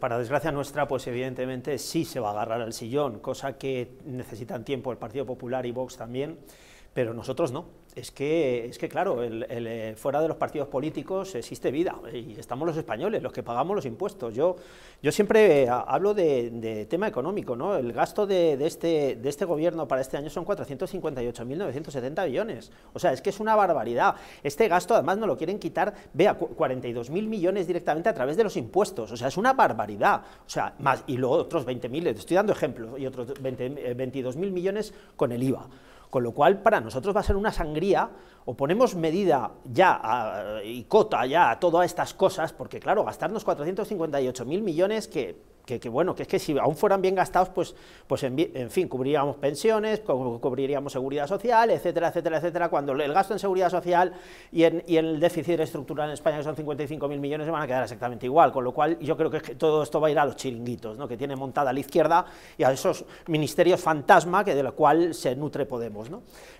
Para desgracia nuestra, pues evidentemente sí se va a agarrar al sillón, cosa que necesitan tiempo el Partido Popular y Vox también. Pero nosotros no. Es que, es que claro, eh, fuera de los partidos políticos existe vida y estamos los españoles los que pagamos los impuestos. Yo, yo siempre eh, hablo de, tema económico. ¿no? El gasto de, de, este, de este gobierno para este año son 458.970 millones. O sea, es que es una barbaridad. Este gasto además no lo quieren quitar, vea, 42.000 millones directamente a través de los impuestos. O sea, es una barbaridad. O sea, más, y luego otros 20.000, estoy dando ejemplos, y otros 22.000 eh, millones con el IVA. Con lo cual, para nosotros va a ser una sangría, o ponemos medida ya y cota ya a todas estas cosas, porque claro, gastarnos 458.000 millones que que, bueno, que es que si aún fueran bien gastados, pues, pues en, fin, cubriríamos pensiones, cubriríamos seguridad social, etcétera, etcétera, etcétera, cuando el gasto en seguridad social y en, y el déficit estructural en España, que son 55.000 millones, se van a quedar exactamente igual, con lo cual yo creo que, todo esto va a ir a los chiringuitos, ¿no? que tiene montada la izquierda y a esos ministerios fantasma que de los cual se nutre Podemos.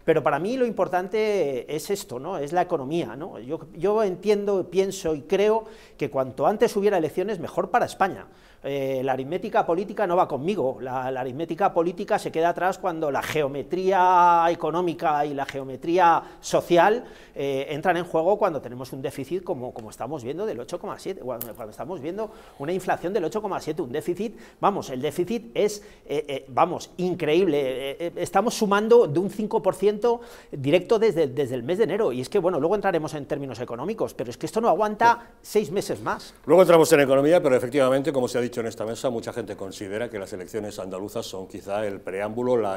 Pero para mí lo importante es esto, ¿no? es la economía. ¿no? Yo, yo entiendo, pienso y creo que cuanto antes hubiera elecciones, mejor para España eh, la aritmética política no va conmigo, la, aritmética política se queda atrás cuando la geometría económica y la geometría social eh, entran en juego cuando tenemos un déficit como, como estamos viendo del 8,7, cuando estamos viendo una inflación del 8,7, un déficit, vamos, el déficit es, eh, vamos, increíble, estamos sumando de un 5% directo desde, desde el mes de enero, y es que, bueno, luego entraremos en términos económicos, pero es que esto no aguanta seis meses más. Luego entramos en economía, pero efectivamente, como se ha dicho, esta mesa, mucha gente considera que las elecciones andaluzas son quizá el preámbulo, la